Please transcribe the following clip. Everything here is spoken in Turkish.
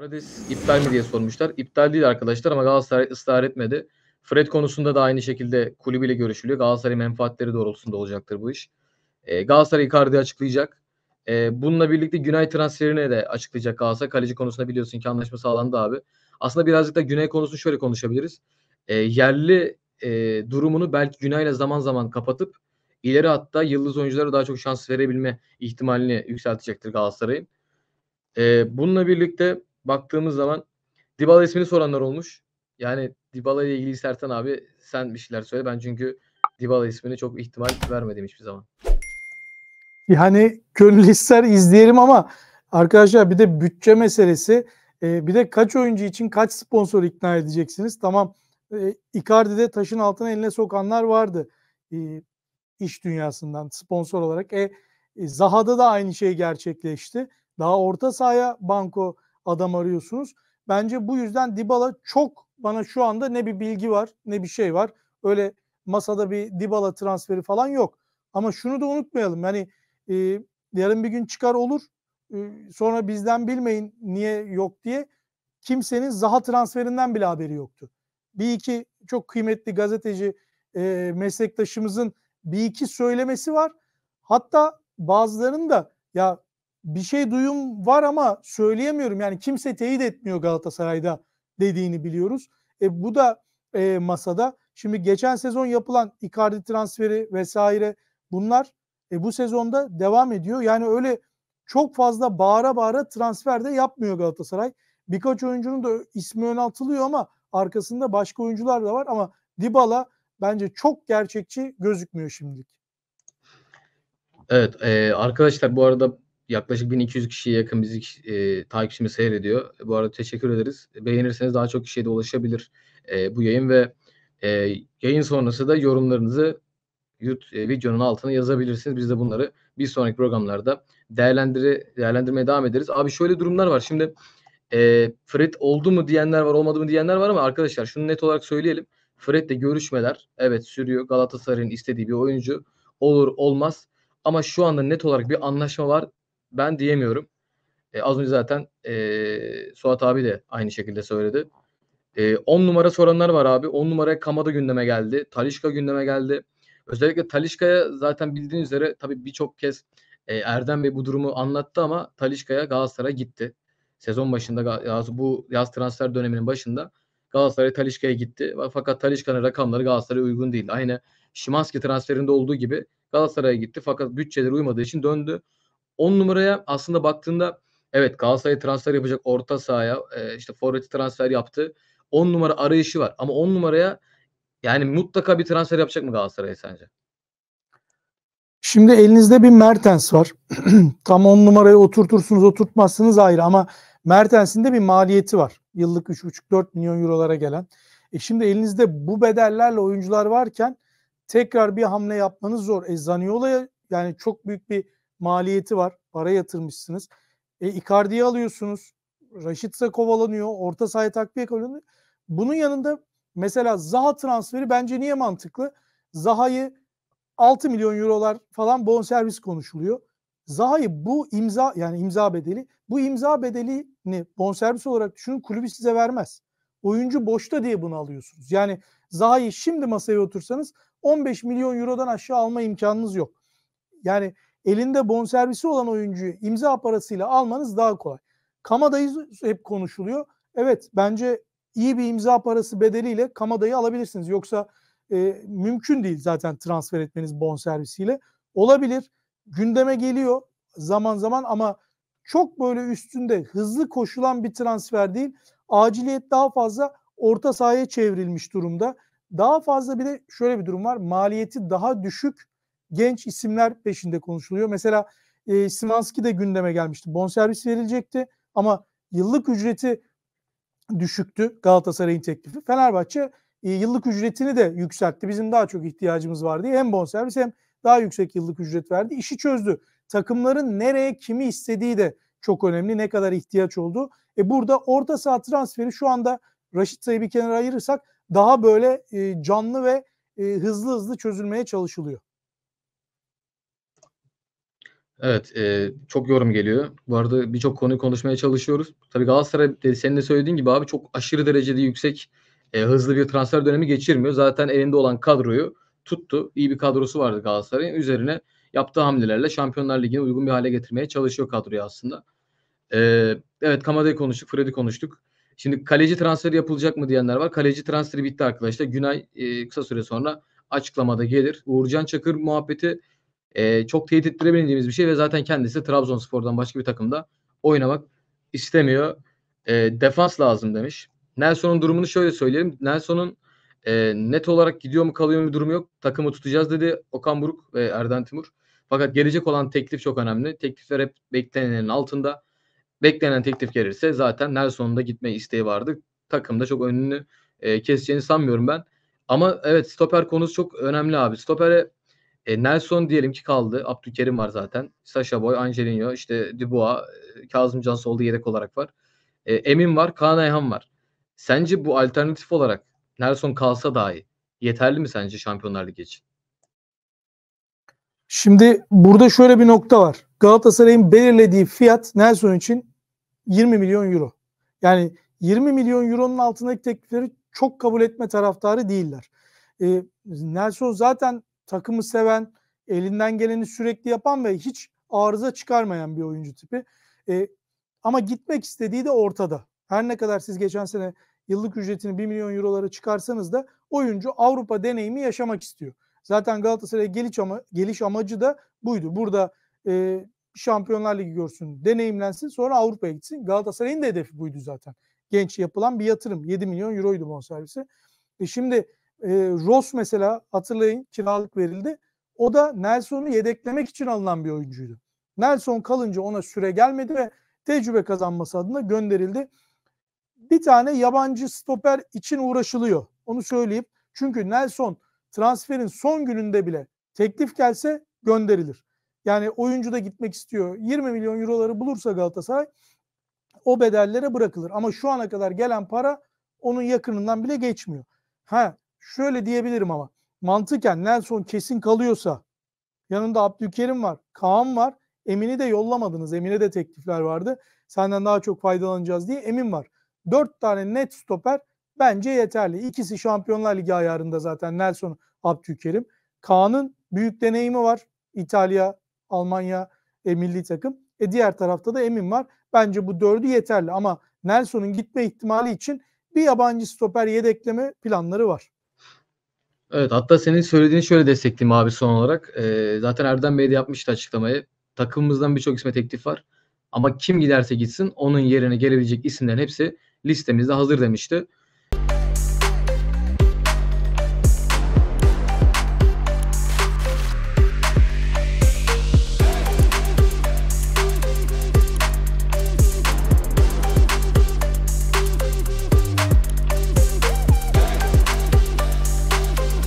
Arades iptal mi diye sormuşlar. İptal değil arkadaşlar ama Galatasaray ısrar etmedi. Fred konusunda da aynı şekilde kulübüyle görüşülüyor. Galatasaray menfaatleri doğrultusunda olacaktır bu iş. E, Galatasaray Icardi açıklayacak. E, bununla birlikte Güney transferini de açıklayacak Galatasaray. Kaleci konusunda biliyorsun ki anlaşma sağlandı abi. Aslında birazcık da Güney konusunu şöyle konuşabiliriz. E, yerli e, durumunu belki Günay'la zaman zaman kapatıp ileri hatta yıldız oyunculara daha çok şans verebilme ihtimalini yükseltecektir Galatasaray'ın. E, bununla birlikte baktığımız zaman Dybala ismini soranlar olmuş. Yani Dybala ile ilgili Sertan abi sen bir şeyler söyle. Ben çünkü Dybala ismini çok ihtimal vermedim hiçbir zaman. Yani gönül ister izleyelim ama arkadaşlar bir de bütçe meselesi. Ee, bir de kaç oyuncu için kaç sponsor ikna edeceksiniz? Tamam e, Icardi'de taşın altına eline sokanlar vardı e, iş dünyasından sponsor olarak. E, e Zaha'da da aynı şey gerçekleşti. Daha orta sahaya banko adam arıyorsunuz. Bence bu yüzden Dybala çok bana şu anda ne bir bilgi var ne bir şey var. Öyle masada bir Dybala transferi falan yok. Ama şunu da unutmayalım. Yani e, yarın bir gün çıkar olur. E, sonra bizden bilmeyin niye yok diye. Kimsenin Zaha transferinden bile haberi yoktu. Bir iki çok kıymetli gazeteci e, meslektaşımızın bir iki söylemesi var. Hatta bazılarının da ya bir şey duyum var ama söyleyemiyorum. Yani kimse teyit etmiyor Galatasaray'da dediğini biliyoruz. E, bu da e, masada. Şimdi geçen sezon yapılan Icardi transferi vesaire bunlar e, bu sezonda devam ediyor. Yani öyle çok fazla bağıra bağıra transfer de yapmıyor Galatasaray. Birkaç oyuncunun da ismi önaltılıyor ama arkasında başka oyuncular da var ama Dybala bence çok gerçekçi gözükmüyor şimdilik. Evet e, arkadaşlar bu arada yaklaşık 1200 kişiye yakın bizi e, takipçimiz seyrediyor. Bu arada teşekkür ederiz. Beğenirseniz daha çok kişiye de ulaşabilir e, bu yayın ve e, yayın sonrası da yorumlarınızı YouTube, e, videonun altına yazabilirsiniz. Biz de bunları bir sonraki programlarda değerlendire, değerlendirmeye devam ederiz. Abi şöyle durumlar var. Şimdi e, Fred oldu mu diyenler var, olmadı mı diyenler var ama arkadaşlar şunu net olarak söyleyelim. Fred'le görüşmeler evet sürüyor. Galatasaray'ın istediği bir oyuncu olur olmaz. Ama şu anda net olarak bir anlaşma var ben diyemiyorum. E, az önce zaten e, Suat abi de aynı şekilde söyledi. 10 e, numara soranlar var abi. 10 numara Kamada gündeme geldi. Talişka gündeme geldi. Özellikle Talişka'ya zaten bildiğiniz üzere tabii birçok kez e, Erdem Bey bu durumu anlattı ama Talişka'ya Galatasaray'a gitti. Sezon başında yaz, bu yaz transfer döneminin başında Galatasaray Talişka'ya gitti. Fakat Talişka'nın rakamları Galatasaray'a uygun değil. Aynı Şimanski transferinde olduğu gibi Galatasaray'a gitti fakat bütçeleri uymadığı için döndü. 10 numaraya aslında baktığında evet Galatasaray'a transfer yapacak orta sahaya e, işte forveti transfer yaptı. 10 numara arayışı var ama 10 numaraya yani mutlaka bir transfer yapacak mı Galatasaray'a sence? Şimdi elinizde bir Mertens var. Tam 10 numarayı oturtursunuz oturtmazsınız ayrı ama Mertens'in de bir maliyeti var. Yıllık 3,5-4 milyon eurolara gelen. E şimdi elinizde bu bedellerle oyuncular varken tekrar bir hamle yapmanız zor. E Zaniola'ya yani çok büyük bir maliyeti var. Para yatırmışsınız. E, Icardi'yi alıyorsunuz. Raşitsa kovalanıyor. Orta sahaya takviye kovalanıyor. Bunun yanında mesela Zaha transferi bence niye mantıklı? Zaha'yı 6 milyon eurolar falan bonservis konuşuluyor. Zaha'yı bu imza yani imza bedeli bu imza bedelini bonservis olarak düşünün kulübü size vermez. Oyuncu boşta diye bunu alıyorsunuz. Yani Zaha'yı şimdi masaya otursanız 15 milyon eurodan aşağı alma imkanınız yok. Yani elinde bonservisi olan oyuncuyu imza parasıyla almanız daha kolay. Kamada'yı hep konuşuluyor. Evet bence iyi bir imza parası bedeliyle Kamada'yı alabilirsiniz. Yoksa e, mümkün değil zaten transfer etmeniz bonservisiyle. Olabilir. Gündeme geliyor zaman zaman ama çok böyle üstünde hızlı koşulan bir transfer değil. Aciliyet daha fazla orta sahaya çevrilmiş durumda. Daha fazla bir de şöyle bir durum var. Maliyeti daha düşük genç isimler peşinde konuşuluyor. Mesela e, Simanski de gündeme gelmişti. Bonservis verilecekti ama yıllık ücreti düşüktü Galatasaray'ın teklifi. Fenerbahçe e, yıllık ücretini de yükseltti. Bizim daha çok ihtiyacımız var diye hem bonservis hem daha yüksek yıllık ücret verdi. İşi çözdü. Takımların nereye kimi istediği de çok önemli. Ne kadar ihtiyaç oldu. E burada orta saha transferi şu anda Raşit Say'ı bir kenara ayırırsak daha böyle e, canlı ve e, hızlı hızlı çözülmeye çalışılıyor. Evet e, çok yorum geliyor. Bu arada birçok konuyu konuşmaya çalışıyoruz. Tabii Galatasaray senin de söylediğin gibi abi çok aşırı derecede yüksek e, hızlı bir transfer dönemi geçirmiyor. Zaten elinde olan kadroyu tuttu. İyi bir kadrosu vardı Galatasaray'ın. Üzerine yaptığı hamlelerle Şampiyonlar Ligi'ne uygun bir hale getirmeye çalışıyor kadroyu aslında. Ee, evet Kamada'yı konuştuk, Fred'i konuştuk. Şimdi kaleci transferi yapılacak mı diyenler var. Kaleci transferi bitti arkadaşlar. Günay e, kısa süre sonra açıklamada gelir. Uğurcan Çakır muhabbeti e, çok teyit ettirebileceğimiz bir şey ve zaten kendisi Trabzonspor'dan başka bir takımda oynamak istemiyor. E, defans lazım demiş. Nelson'un durumunu şöyle söyleyelim. Nelson'un e, net olarak gidiyor mu kalıyor mu bir durumu yok. Takımı tutacağız dedi Okan Buruk ve Erden Timur. Fakat gelecek olan teklif çok önemli. Teklifler hep beklenenin altında. Beklenen teklif gelirse zaten Nelson'un da gitme isteği vardı. Takımda çok önünü e, keseceğini sanmıyorum ben. Ama evet stoper konusu çok önemli abi. Stopere e, Nelson diyelim ki kaldı. Abdülkerim var zaten. Sasha Boy, Angelino, işte Dubois, e, Kazımcan solda yedek olarak var. E, Emin var, Kaan Ayhan var. Sence bu alternatif olarak Nelson kalsa dahi yeterli mi sence Şampiyonlar Ligi için? Şimdi burada şöyle bir nokta var. Galatasaray'ın belirlediği fiyat Nelson için 20 milyon euro. Yani 20 milyon euronun altındaki teklifleri çok kabul etme taraftarı değiller. E, Nelson zaten takımı seven, elinden geleni sürekli yapan ve hiç arıza çıkarmayan bir oyuncu tipi. E, ama gitmek istediği de ortada. Her ne kadar siz geçen sene yıllık ücretini 1 milyon eurolara çıkarsanız da oyuncu Avrupa deneyimi yaşamak istiyor. Zaten Galatasaray'a geliş, ama, geliş amacı da buydu. Burada e, Şampiyonlar Ligi görsün, deneyimlensin sonra Avrupa'ya gitsin. Galatasaray'ın da hedefi buydu zaten. Genç yapılan bir yatırım. 7 milyon euroydu bonservisi. E şimdi e, Ross mesela hatırlayın kiralık verildi. O da Nelson'u yedeklemek için alınan bir oyuncuydu. Nelson kalınca ona süre gelmedi ve tecrübe kazanması adına gönderildi. Bir tane yabancı stoper için uğraşılıyor. Onu söyleyip çünkü Nelson transferin son gününde bile teklif gelse gönderilir. Yani oyuncu da gitmek istiyor. 20 milyon euroları bulursa Galatasaray o bedellere bırakılır. Ama şu ana kadar gelen para onun yakınından bile geçmiyor. Ha şöyle diyebilirim ama mantıken Nelson kesin kalıyorsa yanında Abdülkerim var, Kaan var. Emin'i de yollamadınız. Emin'e de teklifler vardı. Senden daha çok faydalanacağız diye Emin var. Dört tane net stoper bence yeterli. İkisi Şampiyonlar Ligi ayarında zaten Nelson, Abdülkerim. Kaan'ın büyük deneyimi var. İtalya, Almanya e, milli takım. E diğer tarafta da Emin var. Bence bu dördü yeterli ama Nelson'un gitme ihtimali için bir yabancı stoper yedekleme planları var. Evet hatta senin söylediğini şöyle destekleyeyim abi son olarak. Ee, zaten Erdem Bey de yapmıştı açıklamayı. Takımımızdan birçok isme teklif var. Ama kim giderse gitsin onun yerine gelebilecek isimlerin hepsi listemizde hazır demişti.